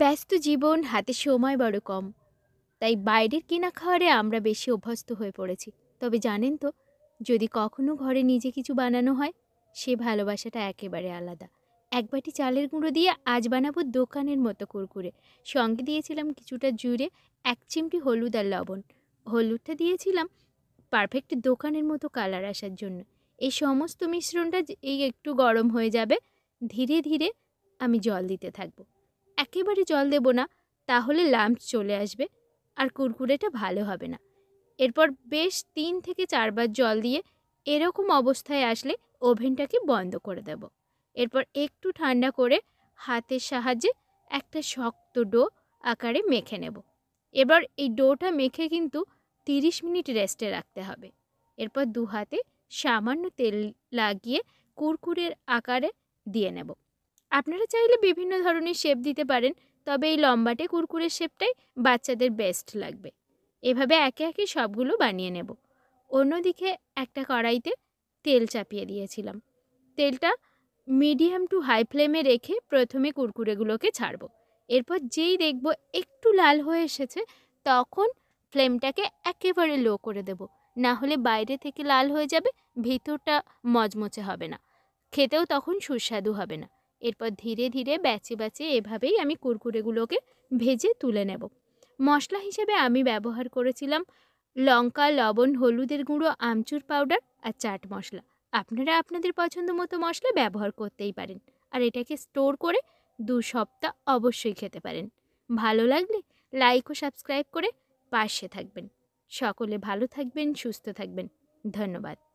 ব্যস্ত জীবন হাতে সময় বড় কম তাই বাইরের কেনা খাওয়ারে আমরা বেশি অভ্যস্ত হয়ে পড়েছি তবে জানেন তো যদি কখনো ঘরে নিজে কিছু বানানো হয় সে ভালোবাসাটা একেবারে আলাদা এক বাটি চালের গুঁড়ো দিয়ে আজ বানাবো দোকানের মতো কুরকুরে সঙ্গে দিয়েছিলাম কিছুটা জুড়ে এক চিমটি হলুদ আর লবণ হলুদটা দিয়েছিলাম পারফেক্ট দোকানের মতো কালার আসার জন্য এই সমস্ত মিশ্রণটা এই একটু গরম হয়ে যাবে ধীরে ধীরে আমি জল দিতে থাকবো একেবারে জল দেব না তাহলে লাম্প চলে আসবে আর কুরকুরেটা ভালো হবে না এরপর বেশ তিন থেকে চারবার জল দিয়ে এরকম অবস্থায় আসলে ওভেনটাকে বন্ধ করে দেব এরপর একটু ঠান্ডা করে হাতের সাহায্যে একটা শক্ত ডো আকারে মেখে নেব এবার এই ডোটা মেখে কিন্তু তিরিশ মিনিট রেস্টে রাখতে হবে এরপর দু হাতে সামান্য তেল লাগিয়ে কুরকুরের আকারে দিয়ে নেব আপনারা চাইলে বিভিন্ন ধরনের শেপ দিতে পারেন তবে এই লম্বাটে কুরকুরে শেপটাই বাচ্চাদের বেস্ট লাগবে এভাবে একে একে সবগুলো বানিয়ে নেব অন্যদিকে একটা কড়াইতে তেল চাপিয়ে দিয়েছিলাম তেলটা মিডিয়াম টু হাই ফ্লেমে রেখে প্রথমে কুরকুরেগুলোকে ছাড়ব এরপর যেই দেখব একটু লাল হয়ে এসেছে তখন ফ্লেমটাকে একেবারে লো করে দেব না হলে বাইরে থেকে লাল হয়ে যাবে ভিতরটা মজমচে হবে না খেতেও তখন সুস্বাদু হবে না এরপর ধীরে ধীরে ব্যাচে ব্যাচে এভাবেই আমি কুরকুরেগুলোকে ভেজে তুলে নেব মশলা হিসেবে আমি ব্যবহার করেছিলাম লঙ্কা লবণ হলুদের গুঁড়ো আমচুর পাউডার আর চাট মশলা আপনারা আপনাদের পছন্দ মতো মশলা ব্যবহার করতেই পারেন আর এটাকে স্টোর করে দু সপ্তাহ অবশ্যই খেতে পারেন ভালো লাগলে লাইক ও সাবস্ক্রাইব করে পাশে থাকবেন সকলে ভালো থাকবেন সুস্থ থাকবেন ধন্যবাদ